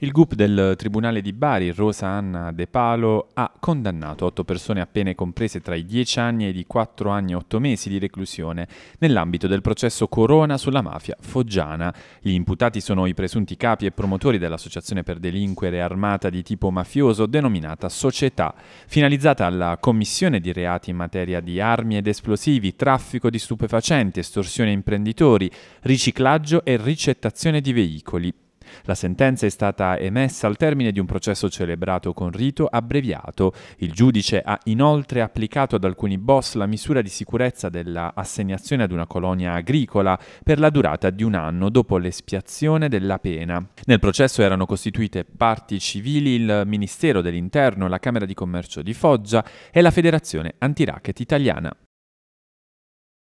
Il GUP del Tribunale di Bari, Rosa Anna De Palo, ha condannato otto persone a pene comprese tra i 10 anni e i 4 anni e 8 mesi di reclusione nell'ambito del processo Corona sulla mafia foggiana. Gli imputati sono i presunti capi e promotori dell'associazione per delinquere armata di tipo mafioso denominata Società, finalizzata alla commissione di reati in materia di armi ed esplosivi, traffico di stupefacenti, estorsione imprenditori, riciclaggio e ricettazione di veicoli, la sentenza è stata emessa al termine di un processo celebrato con rito abbreviato. Il giudice ha inoltre applicato ad alcuni boss la misura di sicurezza dell'assegnazione ad una colonia agricola per la durata di un anno dopo l'espiazione della pena. Nel processo erano costituite parti civili il Ministero dell'Interno, la Camera di Commercio di Foggia e la Federazione Antiracket Italiana.